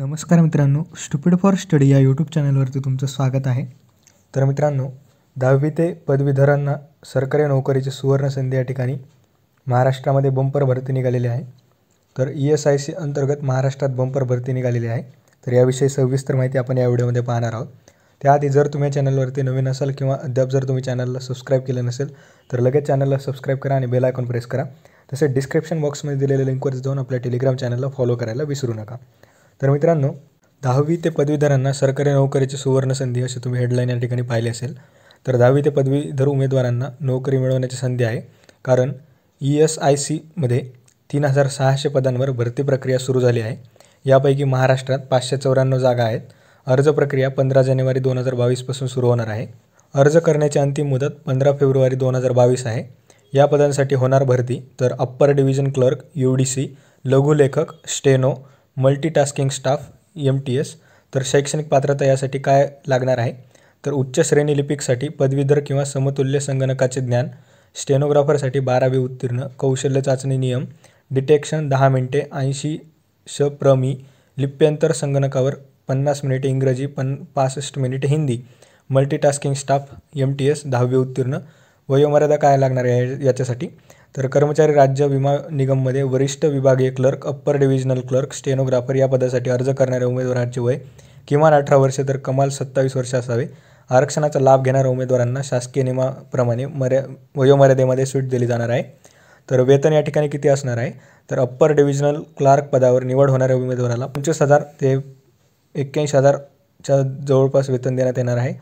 नमस्कार मित्रांनो stupid for study या यूट्यूब चॅनलवरती तुमचं स्वागत आहे तर मित्रांनो दहावी ते पदवीधरांना सरकारी नोकरीची सुवर्णसंधी या ठिकाणी महाराष्ट्रामध्ये बंपर भरती निघालेली आहे तर ई एस आय सी अंतर्गत महाराष्ट्रात बंपर भरती निघालेली आहे तर याविषयी सविस्तर माहिती आपण या व्हिडिओमध्ये पाहणार आहोत त्याआधी जर तुम्ही चॅनलवरती नवीन असाल किंवा अद्याप जर तुम्ही चॅनलला सबस्क्राईब केलं नसेल तर लगेच चॅनलला सबस्क्राईब करा आणि बेल आयकॉन प्रेस करा तसेच डिस्क्रिप्शन बॉक्समध्ये दिलेल्या लिंकवर जाऊन आपल्या टेलिग्राम चॅनलला फॉलो करायला विसरू नका तर मित्रांनो दहावी ते पदवीधरांना सरकारी नोकरीची सुवर्ण संधी अशी तुम्ही हेडलाईन या ठिकाणी पाहिली असेल तर दहावी ते पदवीधर उमेदवारांना नोकरी मिळवण्याची संधी आहे कारण ई e एस आय सीमध्ये तीन हजार सहाशे पदांवर भरती प्रक्रिया सुरू झाली आहे यापैकी महाराष्ट्रात पाचशे चौऱ्याण्णव जागा आहेत अर्ज प्रक्रिया पंधरा जानेवारी दोन हजार बावीसपासून सुरू होणार आहे अर्ज करण्याची अंतिम मुदत पंधरा फेब्रुवारी दोन हजार बावीस आहे या पदांसाठी होणार भरती तर upper division clerk U D C लघुलेखक steno multitasking staff M T S तर शैक्षणिक पात्रता यासाठी काय लागणार आहे तर उच्च श्रेणी लिपिकसाठी पदवीधर किंवा समतुल्य संगणकाचे ज्ञान स्टेनोग्राफरसाठी बारावी उत्तीर्ण कौशल्य चाचणी नियम डिटेक्शन दहा मिनिटे ऐंशी श प्रमी लिप्यंतर संगणकावर पन्नास मिनिटे इंग्रजी पन पासष्ट मिनिटे Hindi multitasking staff M T S दहावी उत्तीर्ण वयोमर्यादा काय लागणार आहे याच्यासाठी तर कर्मचारी राज्य विमा निगममध्ये वरिष्ठ विभागीय clerk upper divisional clerk stenographer या पदासाठी अर्ज करणाऱ्या उमेदवारांचे वय किमान अठरा वर्षे तर कमाल सत्तावीस वर्ष असावे आरक्षणाचा लाभ घेणाऱ्या उमेदवारांना शासकीय नियमाप्रमाणे मर्या वयोमर्यादेमध्ये सूट दिली जाणार आहे तर वेतन या ठिकाणी किती असणार आहे तर अप्पर डिव्हिजनल क्लार्क पदावर निवड होणाऱ्या उमेदवाराला पंचवीस हजार ते एक्क्याऐंशी हजारच्या जवळपास वेतन देण्यात येणार आहे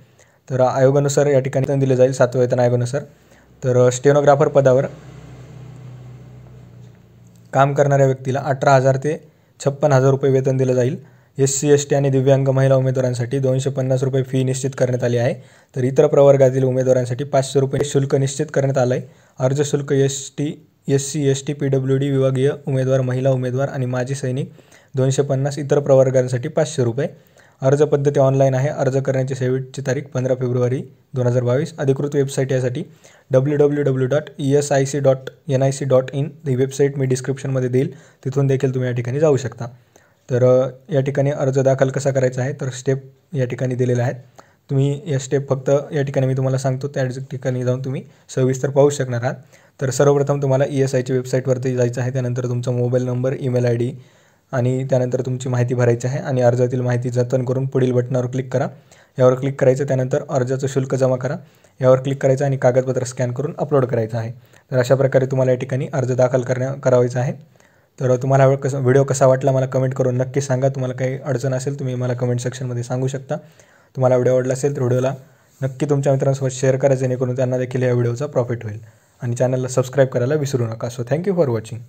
तर आयोगानुसार या ठिकाणी दिले जाईल सातवं वेतन आयोगानुसार तर स्टेनोग्राफर पदावर काम करणाऱ्या व्यक्तीला अठरा हजार ते छप्पन हजार रुपये वेतन दिलं जाईल एस सी एस टी आणि दिव्यांग महिला उमेदवारांसाठी दोनशे पन्नास रुपये फी निश्चित करण्यात आली आहे तर इतर प्रवर्गातील उमेदवारांसाठी पाचशे रुपये शुल्क निश्चित करण्यात आलं आहे अर्ज शुल्क S T S C S T P W D विभागीय उमेदवार महिला उमेदवार आणि माजी सैनिक दोनशे पन्नास इतर प्रवर्गांसाठी पाचशे रुपये अर्ज पद्धती ऑनलाईन आहे अर्ज करण्याची शेवटची तारीख पंधरा फेब्रुवारी दोन हजार बावीस अधिकृत वेबसाईट यासाठी W W W dot E S I C dot N I C dot in ही वेबसाईट मी डिस्क्रिप्शनमध्ये देईल तिथून देखील तुम्ही या ठिकाणी जाऊ शकता तर या ठिकाणी अर्ज दाखल कसा करायचा आहे तर स्टेप या ठिकाणी दिलेला आहेत तुम्ही या स्टेप फक्त या ठिकाणी मी तुम्हाला सांगतो त्या ठिकाणी जाऊन तुम्ही सविस्तर पाहू शकणार आहात तर सर्वप्रथम तुम्हाला ई e एस आयच्या वेबसाईटवरती जायचं आहे त्यानंतर तुमचा mobile number email I D आणि त्यानंतर तुमची माहिती भरायची आहे आणि अर्जातील माहिती जतन करून पुढील बटनावर क्लिक करा यावर क्लिक करायचं त्यानंतर अर्जाचं शुल्क जमा करा यावर क्लिक करायचं आणि कागदपत्र स्कॅन करून अपलोड करायचं आहे तर अशा प्रकारे तुम्हाला या ठिकाणी अर्ज दाखल करण्या करावायचा आहे तर तुम्हाला कसं व्हिडिओ कसा वाटला मला कमेंट करून नक्की सांगा तुम्हाला काही अडचण असेल तुम्ही मला कमेंट सेक्शनमध्ये सांगू शकता तुम्हाला व्हिडिओ आवडला असेल तर व्हिडिओला नक्की तुमच्या मित्रांसोबत शेअर करा जेणेकरून त्यांना देखील या व्हिडिओचा प्रॉफिट होईल आणि चॅनलला सबस्क्राईब करायला विसरू नका सो थँक्यू फॉर वॉचिंग